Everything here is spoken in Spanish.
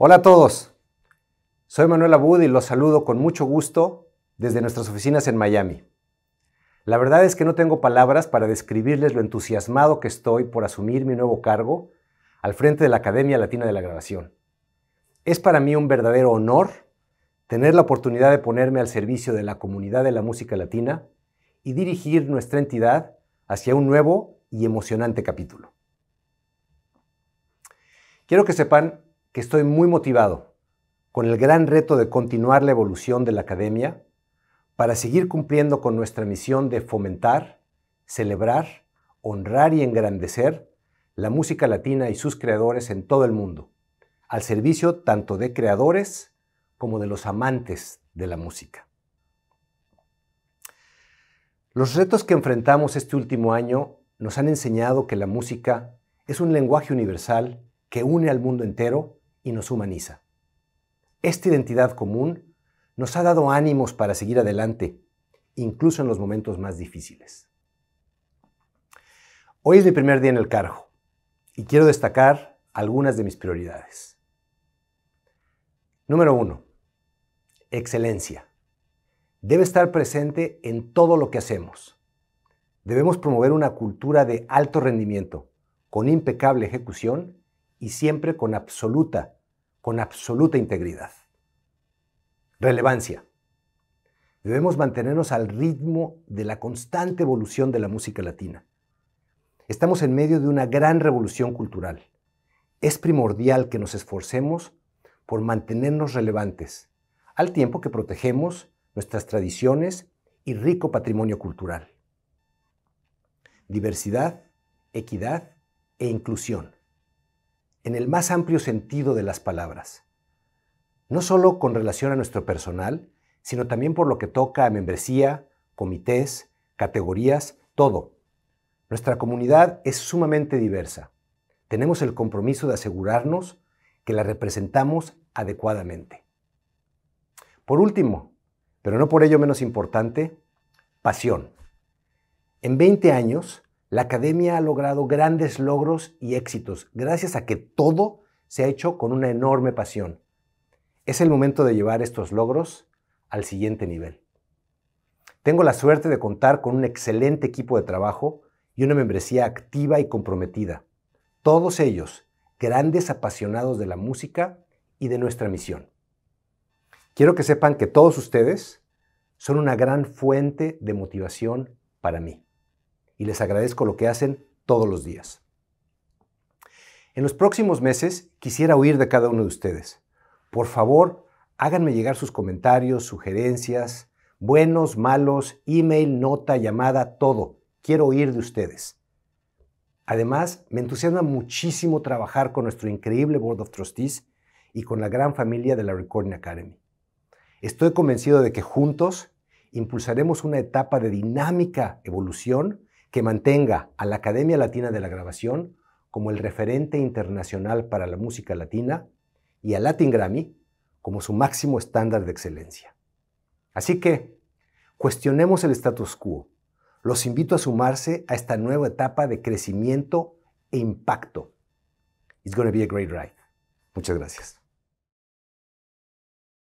Hola a todos, soy Manuel Abud y los saludo con mucho gusto desde nuestras oficinas en Miami. La verdad es que no tengo palabras para describirles lo entusiasmado que estoy por asumir mi nuevo cargo al frente de la Academia Latina de la Grabación. Es para mí un verdadero honor tener la oportunidad de ponerme al servicio de la comunidad de la música latina y dirigir nuestra entidad hacia un nuevo y emocionante capítulo. Quiero que sepan que estoy muy motivado con el gran reto de continuar la evolución de la academia para seguir cumpliendo con nuestra misión de fomentar, celebrar, honrar y engrandecer la música latina y sus creadores en todo el mundo, al servicio tanto de creadores como de los amantes de la música. Los retos que enfrentamos este último año nos han enseñado que la música es un lenguaje universal que une al mundo entero y nos humaniza. Esta identidad común nos ha dado ánimos para seguir adelante, incluso en los momentos más difíciles. Hoy es mi primer día en el cargo y quiero destacar algunas de mis prioridades. Número 1. Excelencia. Debe estar presente en todo lo que hacemos. Debemos promover una cultura de alto rendimiento, con impecable ejecución y siempre con absoluta con absoluta integridad. Relevancia. Debemos mantenernos al ritmo de la constante evolución de la música latina. Estamos en medio de una gran revolución cultural. Es primordial que nos esforcemos por mantenernos relevantes, al tiempo que protegemos nuestras tradiciones y rico patrimonio cultural. Diversidad, equidad e inclusión en el más amplio sentido de las palabras, no solo con relación a nuestro personal, sino también por lo que toca a membresía, comités, categorías, todo. Nuestra comunidad es sumamente diversa. Tenemos el compromiso de asegurarnos que la representamos adecuadamente. Por último, pero no por ello menos importante, pasión. En 20 años la academia ha logrado grandes logros y éxitos gracias a que todo se ha hecho con una enorme pasión. Es el momento de llevar estos logros al siguiente nivel. Tengo la suerte de contar con un excelente equipo de trabajo y una membresía activa y comprometida. Todos ellos, grandes apasionados de la música y de nuestra misión. Quiero que sepan que todos ustedes son una gran fuente de motivación para mí y les agradezco lo que hacen todos los días. En los próximos meses quisiera oír de cada uno de ustedes. Por favor, háganme llegar sus comentarios, sugerencias, buenos, malos, email, nota, llamada, todo. Quiero oír de ustedes. Además, me entusiasma muchísimo trabajar con nuestro increíble Board of Trustees y con la gran familia de la Recording Academy. Estoy convencido de que juntos impulsaremos una etapa de dinámica evolución que mantenga a la Academia Latina de la Grabación como el referente internacional para la música latina y a Latin Grammy como su máximo estándar de excelencia. Así que, cuestionemos el status quo. Los invito a sumarse a esta nueva etapa de crecimiento e impacto. It's going to be a great ride. Muchas gracias.